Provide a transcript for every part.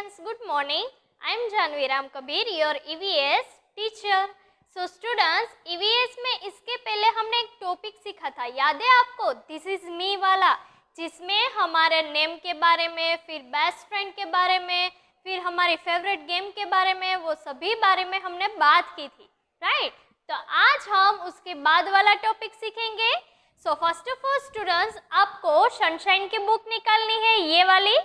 students, good morning. I am Janvi Ram Kabir, your EVS teacher. So students, EVS में इसके पहले हमने एक टॉपिक सीखा था याद है आपको दिस इज मी वाला जिसमें हमारे नेम के बारे में फिर बेस्ट फ्रेंड के बारे में फिर हमारी फेवरेट गेम के बारे में वो सभी बारे में हमने बात की थी राइट right? तो आज हम उसके बाद वाला टॉपिक सीखेंगे so first of all students आपको सनशाइन की बुक निकालनी है ये वाली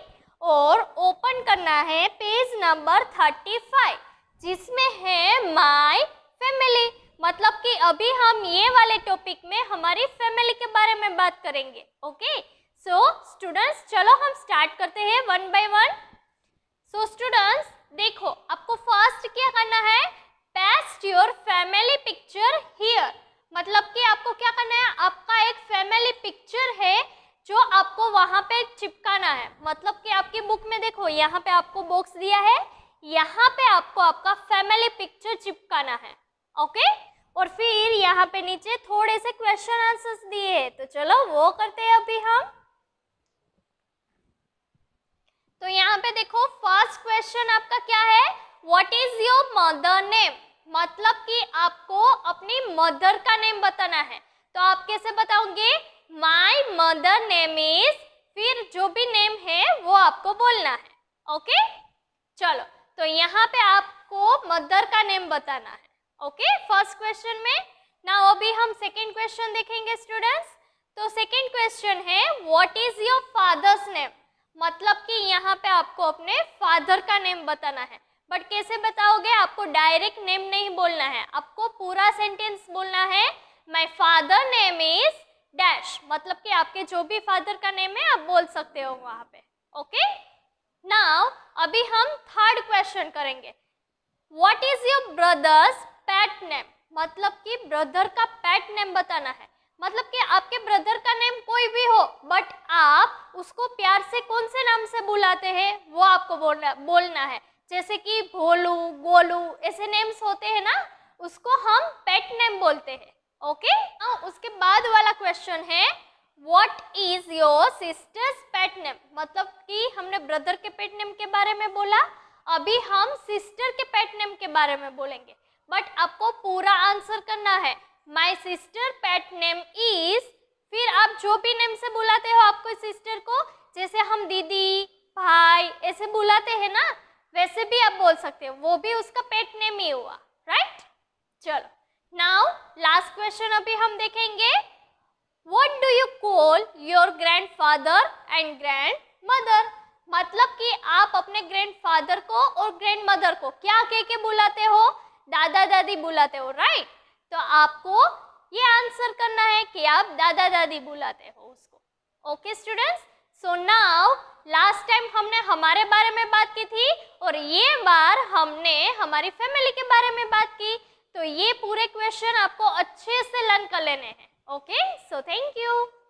और ओपन करना है पेज नंबर थर्टी फाइव जिसमें है माय फैमिली मतलब कि अभी हम ये वाले टॉपिक में हमारी फैमिली के बारे में बात करेंगे ओके सो स्टूडेंट्स चलो हम स्टार्ट करते हैं one by one so students देखो आपको फर्स्ट क्या करना है paste your family picture here मतलब कि आपको क्या करना है आपका एक फैमिली पिक्चर है जो आपको वहां पे चिपकाना है मतलब कि आपकी बुक में देखो यहाँ पे आपको बॉक्स दिया है यहाँ पे आपको आपका फैमिली पिक्चर चिपकाना है ओके और फिर यहाँ पे नीचे थोड़े से क्वेश्चन आंसर्स दिए हैं तो चलो वो करते हैं अभी हम तो यहाँ पे देखो फर्स्ट क्वेश्चन आपका क्या है what is your mother name मतलब कि आपको अपनी मदर का नेम बताना है तो आप कैसे बताओगे माई मदर नेम इज फिर जो भी नेम है वो आपको बोलना है ओके चलो तो यहाँ पे आपको मदर का नेम बताना है ओके फर्स्ट क्वेश्चन में ना अभी हम सेकेंड क्वेश्चन देखेंगे स्टूडेंट्स तो सेकेंड क्वेश्चन है what is your father's name मतलब कि यहाँ पे आपको अपने फादर का नेम बताना है बट कैसे बताओगे आपको डायरेक्ट नेम नहीं बोलना है आपको पूरा सेंटेंस बोलना है my father name is dash मतलब कि आपके जो भी फादर का नेम है आप बोल सकते हो वहां पे ओके नाउ अभी हम थर्ड क्वेश्चन करेंगे what is your brother's pet name मतलब कि ब्रदर का पेट नेम बताना है मतलब कि आपके ब्रदर का नेम कोई भी हो बट आप उसको प्यार से कौन से नाम से बुलाते हैं वो आपको बोलना बोलना है जैसे कि भोलू गोलू ऐसे नेम्स होते हैं ना उसको हम पेट नेम बोलते हैं ओके okay? उसके बाद वाला क्वेश्चन है what is your sister's pet name मतलब कि हमने ब्रदर के पेट नेम के बारे में बोला अभी हम सिस्टर के पेट नेम के बारे में बोलेंगे बट आपको पूरा आंसर करना है my sister pet name is फिर आप जो भी नेम से बुलाते हो आपको सिस्टर को जैसे हम दीदी भाई ऐसे बुलाते हैं ना वैसे भी आप बोल सकते हो वो भी उसका पेट नेम ही हुआ राइट चलो नाउ लास्ट क्वेश्चन अभी हम देखेंगे what do you call your grandfather and grandmother मतलब कि आप अपने ग्रैंड फादर को और ग्रैंड मदर को क्या कह के बुलाते हो दादा दादी बुलाते हो राइट right? तो आपको ये आंसर करना है कि आप दादा दादी बुलाते हो उसको okay students so now last time हमने हमारे बारे में बात की थी और ये बार हमने हमारी फैमिली के बारे में बात की तो ये पूरे क्वेश्चन आपको अच्छे से लर्न कर लेने हैं ओके सो थैंक यू